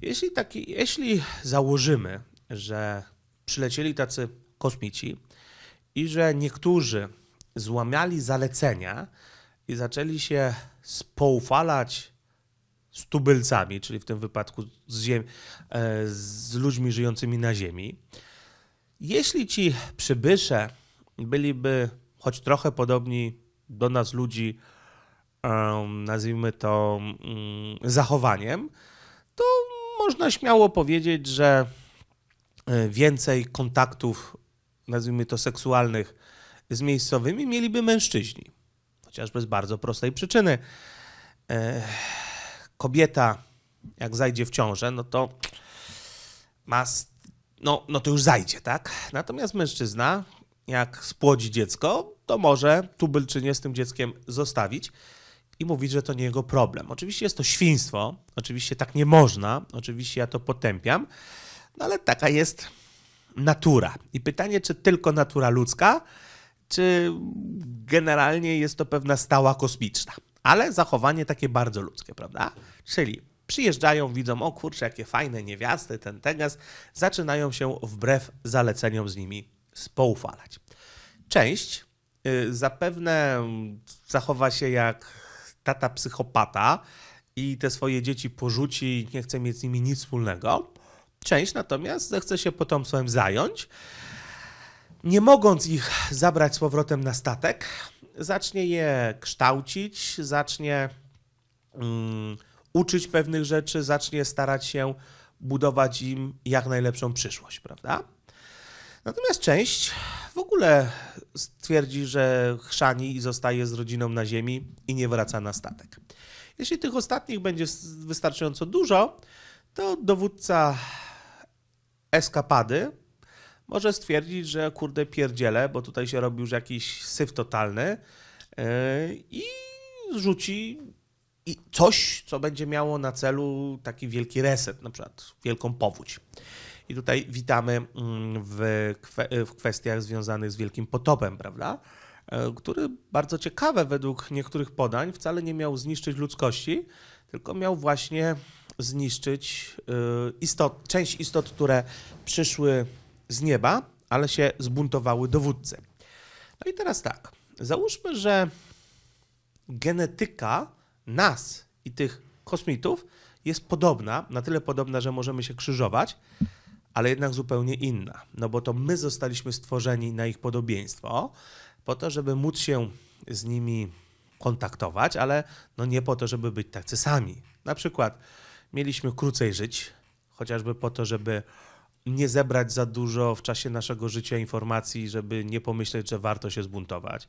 Jeśli, taki, jeśli założymy, że przylecieli tacy kosmici i że niektórzy złamiali zalecenia i zaczęli się spoufalać z tubylcami, czyli w tym wypadku z, ziemi, e, z ludźmi żyjącymi na Ziemi. Jeśli ci przybysze byliby choć trochę podobni do nas ludzi, e, nazwijmy to mm, zachowaniem, to można śmiało powiedzieć, że E, więcej kontaktów, nazwijmy to seksualnych, z miejscowymi mieliby mężczyźni. Chociażby z bardzo prostej przyczyny. E, kobieta, jak zajdzie w ciążę, no to ma. No, no to już zajdzie, tak? Natomiast mężczyzna, jak spłodzi dziecko, to może tubylczynie z tym dzieckiem zostawić i mówić, że to nie jego problem. Oczywiście jest to świństwo, oczywiście tak nie można, oczywiście ja to potępiam. No ale taka jest natura. I pytanie, czy tylko natura ludzka, czy generalnie jest to pewna stała kosmiczna. Ale zachowanie takie bardzo ludzkie, prawda? Czyli przyjeżdżają, widzą, o kurczę, jakie fajne niewiasty, ten tegas, zaczynają się wbrew zaleceniom z nimi spoufalać. Część y, zapewne zachowa się jak tata psychopata i te swoje dzieci porzuci, nie chce mieć z nimi nic wspólnego, Część natomiast zechce się potomstwem zająć. Nie mogąc ich zabrać z powrotem na statek, zacznie je kształcić, zacznie um, uczyć pewnych rzeczy, zacznie starać się budować im jak najlepszą przyszłość, prawda? Natomiast część w ogóle stwierdzi, że chrzani i zostaje z rodziną na ziemi i nie wraca na statek. Jeśli tych ostatnich będzie wystarczająco dużo, to dowódca eskapady, może stwierdzić, że kurde pierdziele, bo tutaj się robi już jakiś syf totalny yy, i zrzuci i coś, co będzie miało na celu taki wielki reset, na przykład wielką powódź. I tutaj witamy mm, w, w kwestiach związanych z wielkim potopem, prawda? Yy, który bardzo ciekawe według niektórych podań wcale nie miał zniszczyć ludzkości, tylko miał właśnie zniszczyć y, istot, część istot, które przyszły z nieba, ale się zbuntowały dowódcy. No i teraz tak, załóżmy, że genetyka nas i tych kosmitów jest podobna, na tyle podobna, że możemy się krzyżować, ale jednak zupełnie inna, no bo to my zostaliśmy stworzeni na ich podobieństwo, po to, żeby móc się z nimi kontaktować, ale no nie po to, żeby być tacy sami. Na przykład mieliśmy krócej żyć, chociażby po to, żeby nie zebrać za dużo w czasie naszego życia informacji, żeby nie pomyśleć, że warto się zbuntować.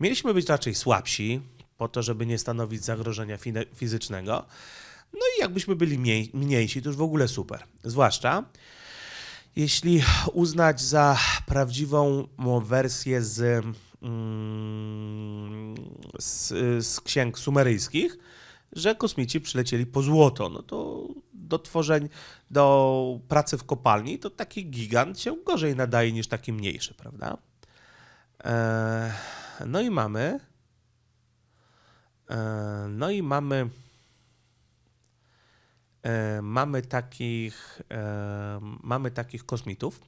Mieliśmy być raczej słabsi, po to, żeby nie stanowić zagrożenia fizycznego. No i jakbyśmy byli mniej, mniejsi, to już w ogóle super. Zwłaszcza jeśli uznać za prawdziwą wersję z, mm, z, z księg sumeryjskich, że kosmici przylecieli po złoto. No to do tworzeń, do pracy w kopalni, to taki gigant się gorzej nadaje niż taki mniejszy, prawda? Eee, no i mamy. Eee, no i mamy. Eee, mamy takich. E, mamy takich kosmitów.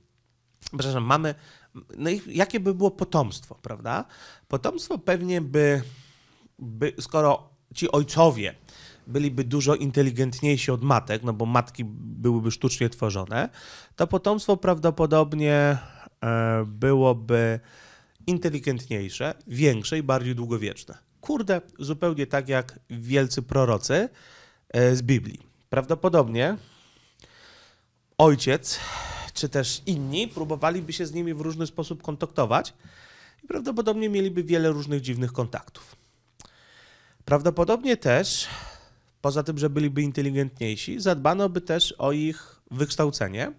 Przepraszam, mamy. No i jakie by było potomstwo, prawda? Potomstwo pewnie by, by skoro ci ojcowie byliby dużo inteligentniejsi od matek, no bo matki byłyby sztucznie tworzone, to potomstwo prawdopodobnie e, byłoby inteligentniejsze, większe i bardziej długowieczne. Kurde, zupełnie tak jak wielcy prorocy e, z Biblii. Prawdopodobnie ojciec czy też inni próbowaliby się z nimi w różny sposób kontaktować i prawdopodobnie mieliby wiele różnych dziwnych kontaktów. Prawdopodobnie też, poza tym, że byliby inteligentniejsi, zadbano by też o ich wykształcenie,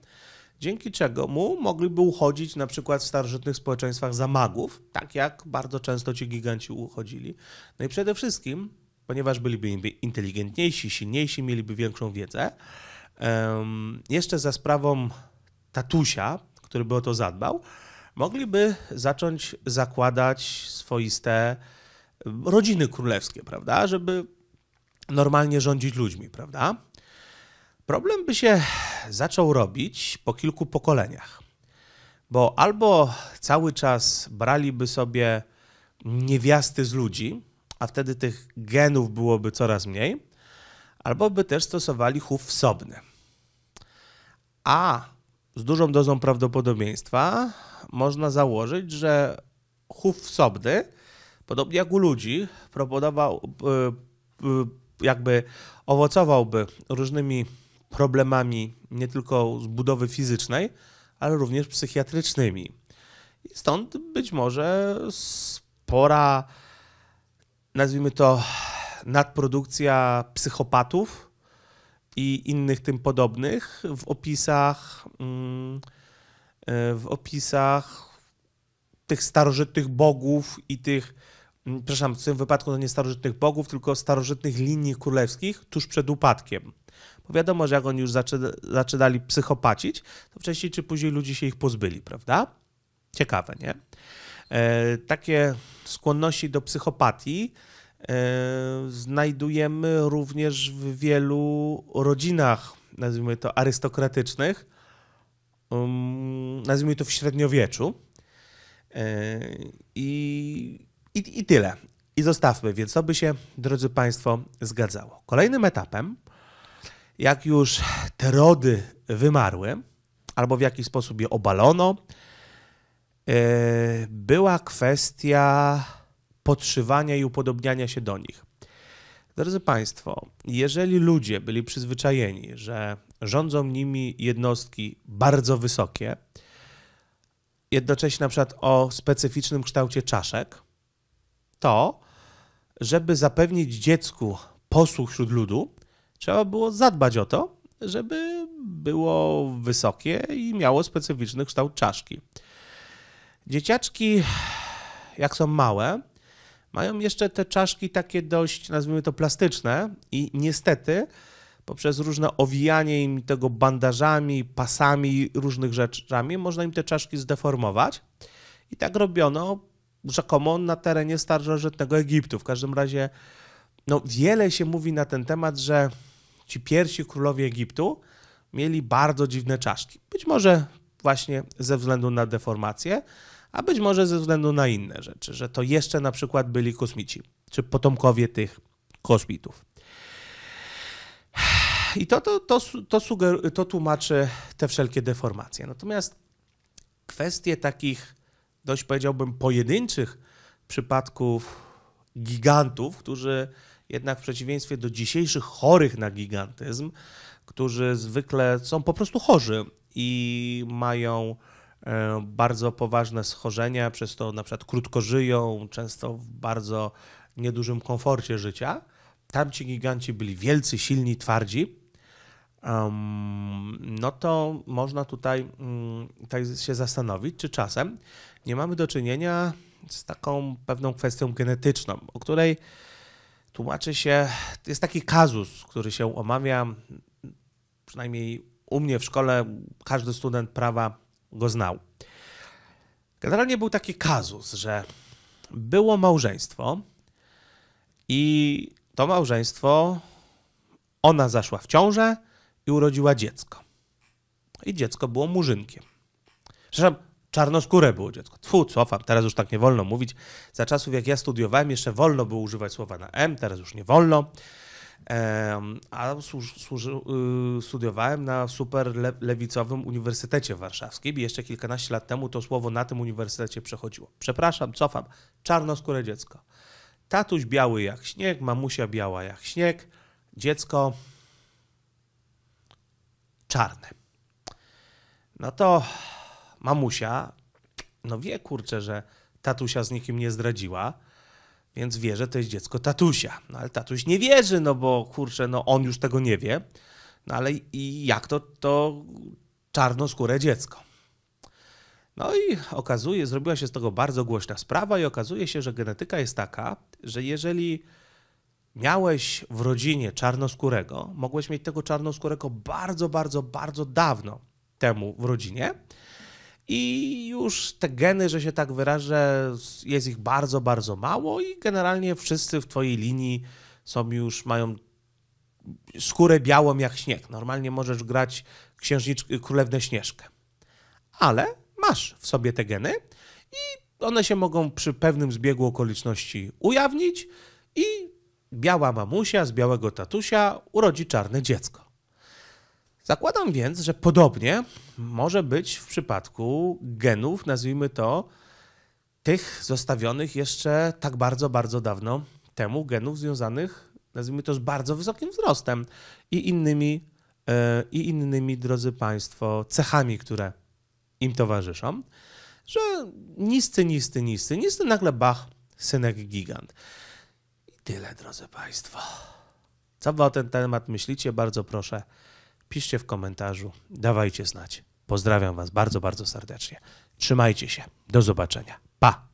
dzięki czego mu mogliby uchodzić na przykład w starożytnych społeczeństwach za magów, tak jak bardzo często ci giganci uchodzili. No i przede wszystkim, ponieważ byliby inteligentniejsi, silniejsi, mieliby większą wiedzę, jeszcze za sprawą tatusia, który by o to zadbał, mogliby zacząć zakładać swoiste rodziny królewskie, prawda, żeby normalnie rządzić ludźmi, prawda? Problem by się zaczął robić po kilku pokoleniach, bo albo cały czas braliby sobie niewiasty z ludzi, a wtedy tych genów byłoby coraz mniej, albo by też stosowali chów wsobny. A z dużą dozą prawdopodobieństwa można założyć, że chów wsobny Podobnie jak u ludzi, proponował, y, y, jakby owocowałby różnymi problemami nie tylko z budowy fizycznej, ale również psychiatrycznymi. I stąd być może spora, nazwijmy to, nadprodukcja psychopatów i innych tym podobnych w opisach, mm, y, w opisach tych starożytnych bogów i tych Mm, przepraszam, w tym wypadku no nie starożytnych bogów, tylko starożytnych linii królewskich tuż przed upadkiem. Bo wiadomo, że jak oni już zaczynali psychopacić, to wcześniej czy później ludzie się ich pozbyli, prawda? Ciekawe, nie? E, takie skłonności do psychopatii e, znajdujemy również w wielu rodzinach, nazwijmy to arystokratycznych, um, nazwijmy to w średniowieczu. E, I i, I tyle. I zostawmy, więc to by się, drodzy Państwo, zgadzało. Kolejnym etapem, jak już te rody wymarły, albo w jakiś sposób je obalono, e, była kwestia podszywania i upodobniania się do nich. Drodzy Państwo, jeżeli ludzie byli przyzwyczajeni, że rządzą nimi jednostki bardzo wysokie, jednocześnie na przykład o specyficznym kształcie czaszek, to, żeby zapewnić dziecku posłuch wśród ludu, trzeba było zadbać o to, żeby było wysokie i miało specyficzny kształt czaszki. Dzieciaczki, jak są małe, mają jeszcze te czaszki takie dość, nazwijmy to, plastyczne i niestety poprzez różne owijanie im tego bandażami, pasami, różnych rzeczami, można im te czaszki zdeformować. I tak robiono rzekomo na terenie starożytnego Egiptu. W każdym razie no, wiele się mówi na ten temat, że ci pierwsi królowie Egiptu mieli bardzo dziwne czaszki. Być może właśnie ze względu na deformację, a być może ze względu na inne rzeczy, że to jeszcze na przykład byli kosmici, czy potomkowie tych kosmitów. I to, to, to, to, suger, to tłumaczy te wszelkie deformacje. Natomiast kwestie takich dość powiedziałbym pojedynczych przypadków gigantów, którzy jednak w przeciwieństwie do dzisiejszych chorych na gigantyzm, którzy zwykle są po prostu chorzy i mają e, bardzo poważne schorzenia, przez to na przykład krótko żyją, często w bardzo niedużym komforcie życia. Tamci giganci byli wielcy, silni, twardzi, no to można tutaj mm, tak się zastanowić, czy czasem nie mamy do czynienia z taką pewną kwestią genetyczną, o której tłumaczy się, jest taki kazus, który się omawia, przynajmniej u mnie w szkole każdy student prawa go znał. Generalnie był taki kazus, że było małżeństwo i to małżeństwo, ona zaszła w ciążę, i urodziła dziecko. No I dziecko było murzynkiem. Przepraszam, czarnoskóre było dziecko. Tfu, cofam, teraz już tak nie wolno mówić. Za czasów, jak ja studiowałem, jeszcze wolno było używać słowa na M, teraz już nie wolno. a y, studiowałem na super lewicowym Uniwersytecie Warszawskim i jeszcze kilkanaście lat temu to słowo na tym uniwersytecie przechodziło. Przepraszam, cofam, czarnoskóre dziecko. Tatuś biały jak śnieg, mamusia biała jak śnieg, dziecko czarne. No to mamusia, no wie kurczę, że tatusia z nikim nie zdradziła, więc wie, że to jest dziecko tatusia. No ale tatuś nie wierzy, no bo kurczę, no on już tego nie wie. No ale i jak to, to czarnoskóre dziecko. No i okazuje, zrobiła się z tego bardzo głośna sprawa i okazuje się, że genetyka jest taka, że jeżeli miałeś w rodzinie czarnoskórego, mogłeś mieć tego czarnoskórego bardzo, bardzo, bardzo dawno temu w rodzinie. I już te geny, że się tak wyrażę, jest ich bardzo, bardzo mało, i generalnie wszyscy w twojej linii są już, mają skórę białą jak śnieg. Normalnie możesz grać księżniczkę, królewnę śnieżkę. Ale masz w sobie te geny i one się mogą przy pewnym zbiegu okoliczności ujawnić i biała mamusia z białego tatusia urodzi czarne dziecko. Zakładam więc, że podobnie może być w przypadku genów, nazwijmy to, tych zostawionych jeszcze tak bardzo, bardzo dawno temu, genów związanych, nazwijmy to, z bardzo wysokim wzrostem i innymi, yy, i innymi drodzy Państwo, cechami, które im towarzyszą, że niscy, niscy, niscy, niscy, nagle bach, synek gigant tyle, drodzy Państwo. Co Wy o ten temat myślicie? Bardzo proszę, piszcie w komentarzu, dawajcie znać. Pozdrawiam Was bardzo, bardzo serdecznie. Trzymajcie się. Do zobaczenia. Pa!